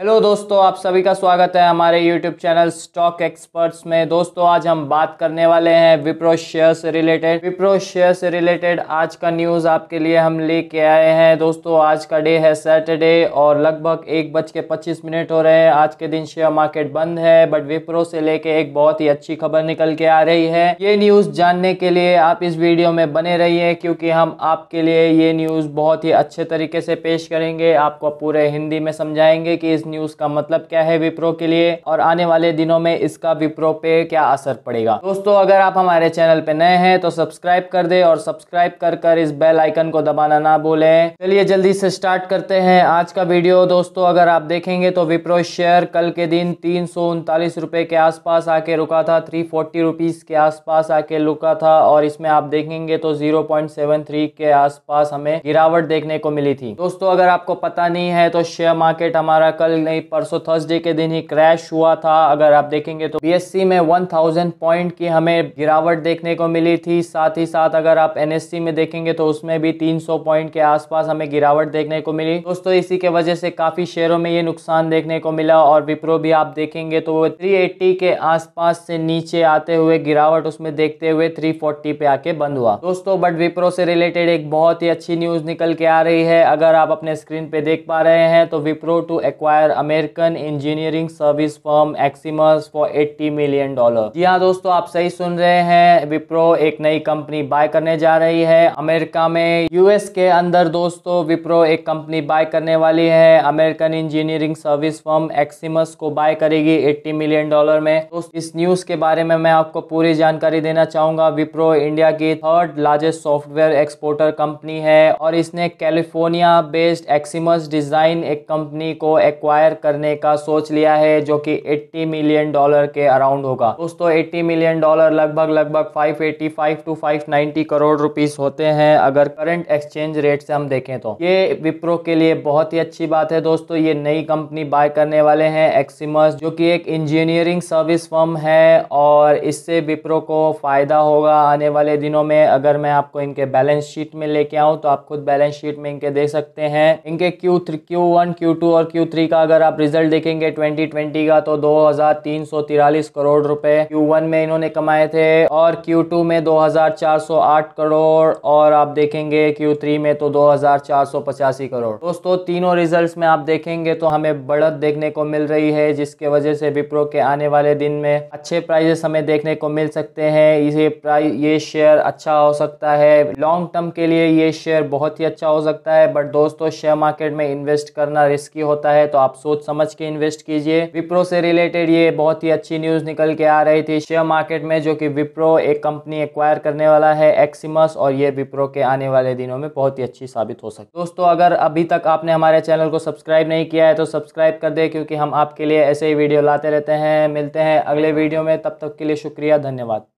hello दोस्तों आप सभी का स्वागत है हमारे यूट्यूब चैनल स्टॉक एक्सपर्ट्स में दोस्तों आज हम बात करने वाले हैं विप्रो शेयर से रिलेटेड विप्रो शेयर से रिलेटेड आज का न्यूज़ आपके लिए हम लेके आए हैं दोस्तों आज का डे है सैटरडे और लगभग एक बज के पच्चीस मिनट हो रहे हैं आज के दिन शेयर मार्केट बंद है बट विप्रो से लेके एक बहुत ही अच्छी खबर निकल के आ रही है ये न्यूज़ जानने के लिए आप इस वीडियो में बने रहिए क्योंकि हम आपके लिए ये न्यूज़ बहुत ही अच्छे तरीके से पेश करेंगे आपको पूरे हिंदी में समझाएंगे की न्यूज़ का मतलब क्या है विप्रो के लिए और आने वाले दिनों में इसका विप्रो पे क्या असर पड़ेगा दोस्तों अगर आप हमारे चैनल पे नए हैं तो सब्सक्राइब कर दे और सब्सक्राइब कर कर इस बेल आइकन को दबाना ना भूले चलिए जल्दी से स्टार्ट करते हैं आज का वीडियो दोस्तों अगर आप देखेंगे तो विप्रो शेयर कल के दिन तीन रुपए के आसपास आके रुका था थ्री फोर्टी के आसपास आके रुका था और इसमें आप देखेंगे तो जीरो के आसपास हमें गिरावट देखने को मिली थी दोस्तों अगर आपको पता नहीं है तो शेयर मार्केट हमारा कल कल नहीं परसों थर्सडे के दिन ही क्रैश हुआ था अगर आप देखेंगे तो बीएससी में 1000 पॉइंट की हमें गिरावट देखने को मिली थी साथ ही साथ अगर आप एनएससी में देखेंगे तो उसमें भी 300 पॉइंट के आसपास हमें गिरावट देखने को मिली दोस्तों इसी के वजह से काफ़ी शेयरों में ये नुकसान देखने को मिला और विप्रो भी आप देखेंगे तो थ्री के आसपास से नीचे आते हुए गिरावट उसमें देखते हुए थ्री पे आके बंद हुआ दोस्तों बट विप्रो से रिलेटेड एक बहुत ही अच्छी न्यूज़ निकल के आ रही है अगर आप अपने स्क्रीन पे देख पा रहे हैं तो Wipro to acquire acquire American engineering service firm Eximus for 80 million dollar जी हाँ दोस्तों आप सही सुन रहे हैं विप्रो एक नई कंपनी बाय करने जा रही है अमेरिका में यूएस के अंदर दोस्तों विप्रो एक कंपनी बाय करने वाली है American engineering service firm Eximius को बाय करेगी एट्टी मिलियन डॉलर में तो इस न्यूज के बारे में मैं आपको पूरी जानकारी देना चाहूंगा विप्रो इंडिया की third largest software exporter company है और इसने कैलिफोर्निया बेस्ड एक्सिमस डिजाइन एक कंपनी को एक्वायर एक्वायर करने का सोच लिया है जो कि 80 मिलियन डॉलर के अराउंड होगा दोस्तों 80 मिलियन डॉलर लगभग लगभग 585 टू 590 करोड़ रुपीस होते हैं अगर करंट एक्सचेंज रेट से हम देखें तो ये विप्रो के लिए बहुत ही अच्छी बात है दोस्तों ये नई कंपनी बाय करने वाले है एक्सिमस जो की एक इंजीनियरिंग सर्विस फर्म है और इससे विप्रो को फायदा होगा आने वाले दिनों में अगर मैं आपको इनके बैलेंस शीट में लेके आऊँ तो आप खुद बैलेंस शीट में इनके देख सकते हैं इनके Q three Q one Q two और क्यू थ्री का अगर आप रिजल्ट देखेंगे 2020 का तो दो करोड़ रुपए Q1 में इन्होंने कमाए थे और Q2 में 2408 करोड़ और आप देखेंगे Q3 में तो दो करोड़ दोस्तों तीनों रिजल्ट्स में आप देखेंगे तो हमें बढ़त देखने को मिल रही है जिसके वजह से विप्रो के आने वाले दिन में अच्छे प्राइजेस हमें देखने को मिल सकते हैं इसे प्राइस ये शेयर अच्छा हो सकता है लॉन्ग टर्म के लिए ये शेयर बहुत ही अच्छा हो सकता है बट दोस्तों शेयर मार्केट में इन्वेस्ट करना रिस्की होता है तो आप आप सोच समझ के इन्वेस्ट कीजिए विप्रो से रिलेटेड ये बहुत ही अच्छी न्यूज निकल के आ रही थी शेयर मार्केट में जो कि विप्रो एक कंपनी एक्वायर करने वाला है एक्सिमस और ये विप्रो के आने वाले दिनों में बहुत ही अच्छी साबित हो सकती दोस्तों अगर अभी तक आपने हमारे चैनल को सब्सक्राइब नहीं किया है तो सब्सक्राइब कर दे क्योंकि हम आपके लिए ऐसे ही वीडियो लाते रहते हैं मिलते हैं अगले वीडियो में तब तक के लिए शुक्रिया धन्यवाद